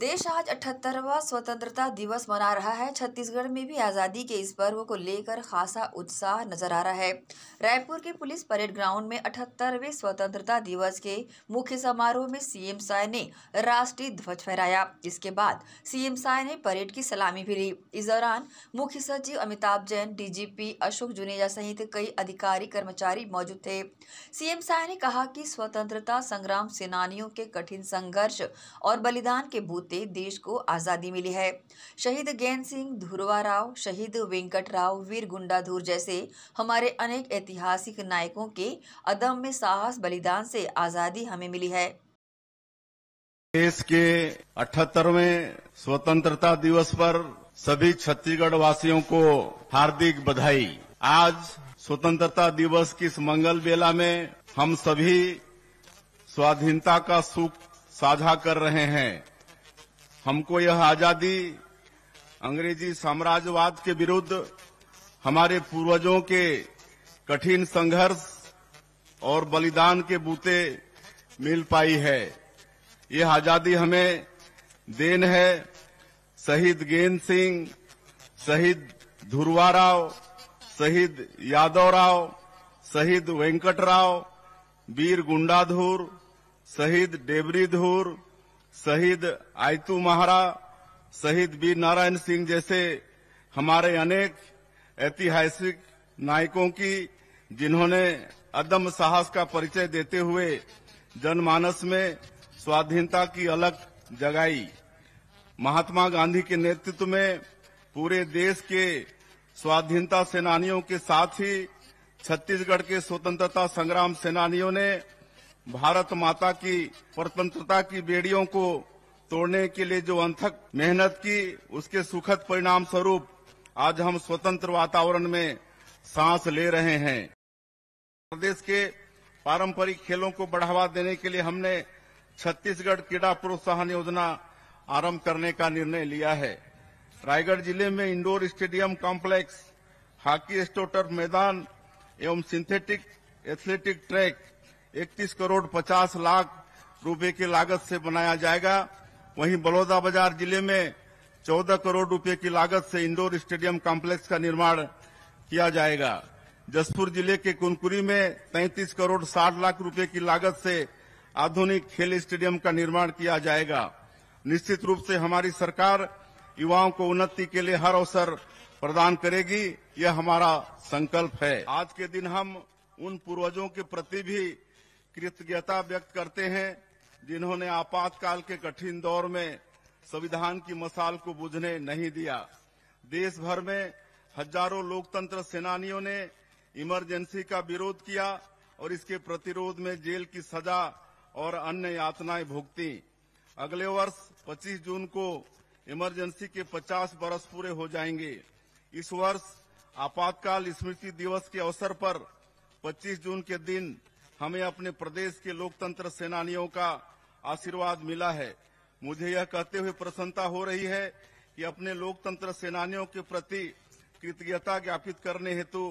देश आज अठहत्तरवा स्वतंत्रता दिवस मना रहा है छत्तीसगढ़ में भी आज़ादी के इस पर्व को लेकर खासा उत्साह नजर आ रहा है रायपुर के पुलिस परेड ग्राउंड में अठहत्तरवे स्वतंत्रता दिवस के मुख्य समारोह में सीएम साय ने राष्ट्रीय ध्वज फहराया इसके बाद सीएम साय ने परेड की सलामी भी ली इस दौरान मुख्य सचिव अमिताभ जैन डी अशोक जुनेजा सहित कई अधिकारी कर्मचारी मौजूद थे सीएम साय ने कहा कि स्वतंत्रता संग्राम सेनानियों के कठिन संघर्ष और बलिदान के बूथ होते देश को आज़ादी मिली है शहीद गैन सिंह धुरवा राव शहीद वेंकट राव वीर गुंडाधुर जैसे हमारे अनेक ऐतिहासिक नायकों के अदम्य साहस बलिदान से आज़ादी हमें मिली है देश के अठहत्तरवे स्वतंत्रता दिवस पर सभी छत्तीसगढ़ वासियों को हार्दिक बधाई आज स्वतंत्रता दिवस की इस मंगल बेला में हम सभी स्वाधीनता का सुख साझा कर रहे हैं हमको यह आजादी अंग्रेजी साम्राज्यवाद के विरुद्ध हमारे पूर्वजों के कठिन संघर्ष और बलिदान के बूते मिल पाई है यह आजादी हमें देन है शहीद गेंद सिंह शहीद धुरवा राव शहीद यादव राव शहीद वेंकट राव वीर गुंडाधुर शहीद डेबरी शहीद आयतू महारा शहीद वीर नारायण सिंह जैसे हमारे अनेक ऐतिहासिक नायकों की जिन्होंने अदम साहस का परिचय देते हुए जनमानस में स्वाधीनता की अलग जगाई महात्मा गांधी के नेतृत्व में पूरे देश के स्वाधीनता सेनानियों के साथ ही छत्तीसगढ़ के स्वतंत्रता संग्राम सेनानियों ने भारत माता की स्वतंत्रता की बेड़ियों को तोड़ने के लिए जो अंथक मेहनत की उसके सुखद परिणाम स्वरूप आज हम स्वतंत्र वातावरण में सांस ले रहे हैं प्रदेश के पारंपरिक खेलों को बढ़ावा देने के लिए हमने छत्तीसगढ़ क्रीड़ा प्रोत्साहन योजना आरंभ करने का निर्णय लिया है रायगढ़ जिले में indoor stadium complex hockey astroturf मैदान एवं सिंथेटिक एथलेटिक ट्रैक इकतीस करोड़ पचास लाख रुपए की लागत से बनाया जाएगा वहीं बलौदा बाजार जिले में चौदह करोड़ रुपए की लागत से इंडोर स्टेडियम कॉम्प्लेक्स का निर्माण किया जाएगा जसपुर जिले के कुनकुरी में 33 करोड़ 60 लाख रुपए की लागत से आधुनिक खेल स्टेडियम का निर्माण किया जाएगा निश्चित रूप से हमारी सरकार युवाओं को उन्नति के लिए हर अवसर प्रदान करेगी यह हमारा संकल्प है आज के दिन हम उन पूर्वजों के प्रति भी कृतज्ञता व्यक्त करते हैं जिन्होंने आपातकाल के कठिन दौर में संविधान की मसाल को बुझने नहीं दिया देश भर में हजारों लोकतंत्र सेनानियों ने इमरजेंसी का विरोध किया और इसके प्रतिरोध में जेल की सजा और अन्य यातनाएं भुगती अगले वर्ष 25 जून को इमरजेंसी के 50 बरस पूरे हो जाएंगे इस वर्ष आपातकाल स्मृति दिवस के अवसर पर 25 जून के दिन हमें अपने प्रदेश के लोकतंत्र सेनानियों का आशीर्वाद मिला है मुझे यह कहते हुए प्रसन्नता हो रही है कि अपने लोकतंत्र सेनानियों के प्रति कृतज्ञता ज्ञापित करने हेतु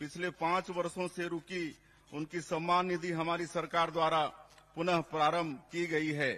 पिछले पांच वर्षों से रुकी उनकी सम्मान निधि हमारी सरकार द्वारा पुनः प्रारंभ की गई है